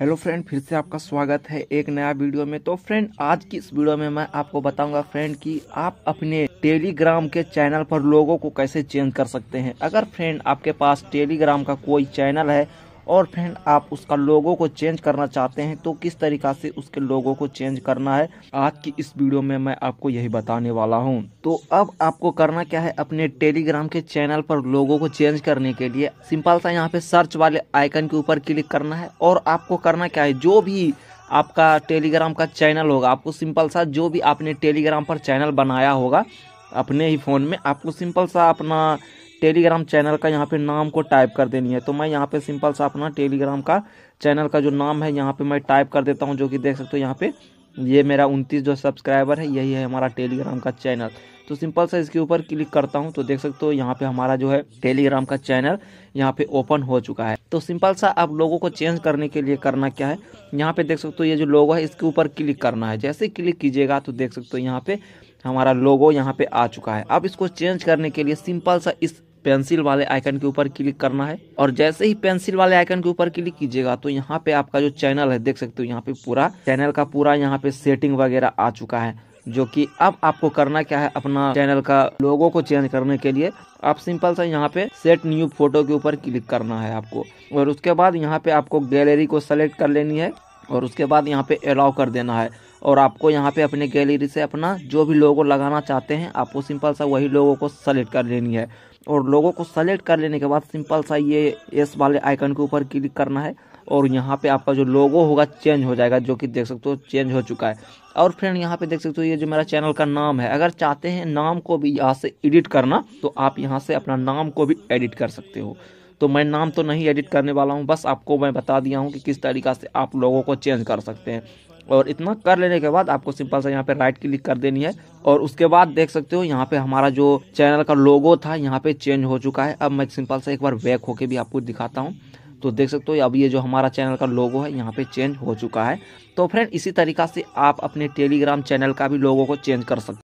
hello friend फिर से आपका स्वागत है एक नया वीडियो में तो फ्रेंड आज की इस वीडियो में मैं आपको बताऊंगा फ्रेंड कि आप अपने टेलीग्राम के चैनल पर लोगों को कैसे चेंज कर सकते हैं अगर फ्रेंड आपके पास टेलीग्राम का कोई चैनल है और फ्रेंड आप उसका लोगो को चेंज करना चाहते हैं तो किस तरीका से उसके लोगो को चेंज करना है आज की इस वीडियो में मैं आपको यही बताने वाला हूँ तो अब आपको करना क्या है अपने टेलीग्राम के चैनल पर लोगो को चेंज करने के लिए सिंपल सा यहाँ पे सर्च वाले आइकन के ऊपर क्लिक करना है और आपको करना क्या है जो भी आपका टेलीग्राम का चैनल होगा आपको सिंपल सा जो भी आपने टेलीग्राम पर चैनल बनाया होगा अपने ही फ़ोन में आपको सिंपल सा अपना टेलीग्राम चैनल का यहाँ पे नाम को टाइप कर देनी है तो मैं यहाँ पे सिंपल सा अपना टेलीग्राम का चैनल का जो नाम है यहाँ पे मैं टाइप कर देता हूँ जो कि देख सकते हो यहाँ पे ये मेरा उनतीस जो सब्सक्राइबर है यही है हमारा टेलीग्राम का चैनल तो सिंपल सा इसके ऊपर क्लिक करता हूँ तो देख सकते हो यहाँ पे हमारा जो है टेलीग्राम का चैनल यहाँ पे ओपन हो चुका है तो सिंपल सा आप लोगों को चेंज करने के लिए करना क्या है यहाँ पे देख सकते हो ये जो लोगो है इसके ऊपर क्लिक करना है जैसे क्लिक कीजिएगा तो देख सकते हो यहाँ पे हमारा लोगो यहाँ पे आ चुका है अब इसको चेंज करने के लिए सिंपल सा इस पेंसिल वाले आइकन के ऊपर क्लिक करना है और जैसे ही पेंसिल वाले आइकन के ऊपर क्लिक कीजिएगा तो यहाँ पे आपका जो चैनल है देख सकते हो यहाँ पे पूरा चैनल का पूरा यहाँ पे सेटिंग वगैरह आ चुका है जो कि अब आपको करना क्या है अपना चैनल का लोगो को चेंज करने के लिए आप सिंपल सा यहाँ पे सेट न्यू फोटो के ऊपर क्लिक करना है आपको और उसके बाद यहाँ पे आपको गैलरी को सेलेक्ट कर लेनी है और उसके बाद यहाँ पे अलाउ कर देना है और आपको यहाँ पे अपने गैलरी से अपना जो भी लोगो लगाना चाहते हैं आपको सिंपल सा वही लोगों को सेलेक्ट कर लेनी है और लोगों को सेलेक्ट कर लेने के बाद सिंपल सा ये एस वाले आइकन के ऊपर क्लिक करना है और यहाँ पे आपका जो लोगो होगा चेंज हो जाएगा जो कि देख सकते हो चेंज हो चुका है और फ्रेंड यहाँ पे देख सकते हो ये जो मेरा चैनल का नाम है अगर चाहते हैं नाम को भी यहाँ से एडिट करना तो आप यहाँ से अपना नाम को भी एडिट कर सकते हो तो मैं नाम तो नहीं एडिट करने वाला हूँ बस आपको मैं बता दिया हूँ कि किस तरीका से आप लोगों को चेंज कर सकते हैं और इतना कर लेने के बाद आपको सिंपल सा यहाँ पे राइट क्लिक कर देनी है और उसके बाद देख सकते हो यहाँ पे हमारा जो चैनल का लोगो था यहाँ पे चेंज हो चुका है अब मैं सिंपल सा एक बार बैक होके भी आपको दिखाता हूँ तो देख सकते हो अब ये जो हमारा चैनल का लोगो है यहाँ पे चेंज हो चुका है तो फ्रेंड इसी तरीका से आप अपने टेलीग्राम चैनल का भी लोगों को चेंज कर सकते